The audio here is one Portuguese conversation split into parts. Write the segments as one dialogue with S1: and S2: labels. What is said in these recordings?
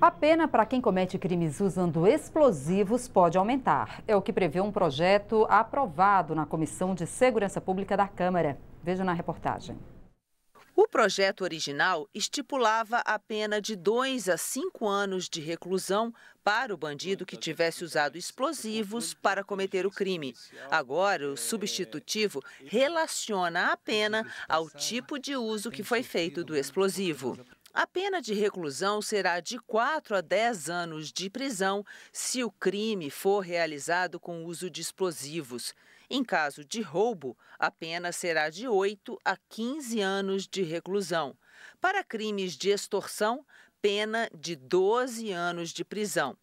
S1: A pena para quem comete crimes usando explosivos pode aumentar. É o que prevê um projeto aprovado na Comissão de Segurança Pública da Câmara. Veja na reportagem.
S2: O projeto original estipulava a pena de dois a cinco anos de reclusão para o bandido que tivesse usado explosivos para cometer o crime. Agora, o substitutivo relaciona a pena ao tipo de uso que foi feito do explosivo. A pena de reclusão será de 4 a 10 anos de prisão se o crime for realizado com uso de explosivos. Em caso de roubo, a pena será de 8 a 15 anos de reclusão. Para crimes de extorsão, pena de 12 anos de prisão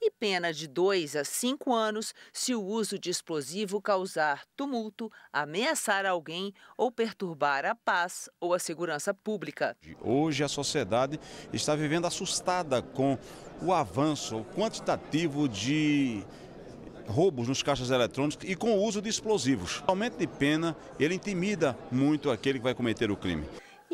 S2: e pena de 2 a 5 anos se o uso de explosivo causar tumulto, ameaçar alguém ou perturbar a paz ou a segurança pública.
S3: Hoje a sociedade está vivendo assustada com o avanço quantitativo de roubos nos caixas eletrônicos e com o uso de explosivos. Aumento de pena, ele intimida muito aquele que vai cometer o crime.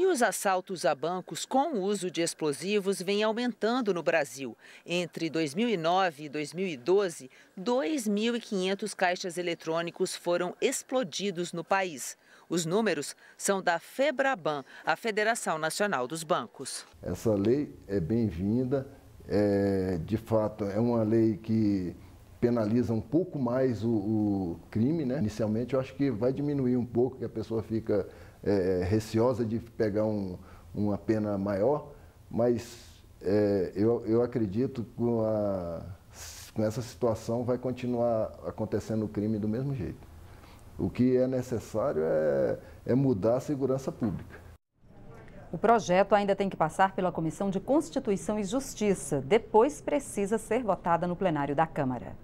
S2: E os assaltos a bancos com o uso de explosivos vêm aumentando no Brasil. Entre 2009 e 2012, 2.500 caixas eletrônicos foram explodidos no país. Os números são da FEBRABAN, a Federação Nacional dos Bancos.
S4: Essa lei é bem-vinda, é, de fato, é uma lei que penaliza um pouco mais o, o crime, né? Inicialmente, eu acho que vai diminuir um pouco, que a pessoa fica é, receosa de pegar um, uma pena maior, mas é, eu, eu acredito que com, com essa situação vai continuar acontecendo o crime do mesmo jeito. O que é necessário é, é mudar a segurança pública.
S1: O projeto ainda tem que passar pela Comissão de Constituição e Justiça. Depois precisa ser votada no plenário da Câmara.